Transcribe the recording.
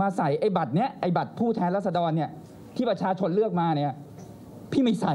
มาใส่ไอ้บัตรเนี้ยไอ้บัตรผู้แทนรัษฎรเนี่ยที่ประชาชนเลือกมาเนี่ยพี่ไม่ใส่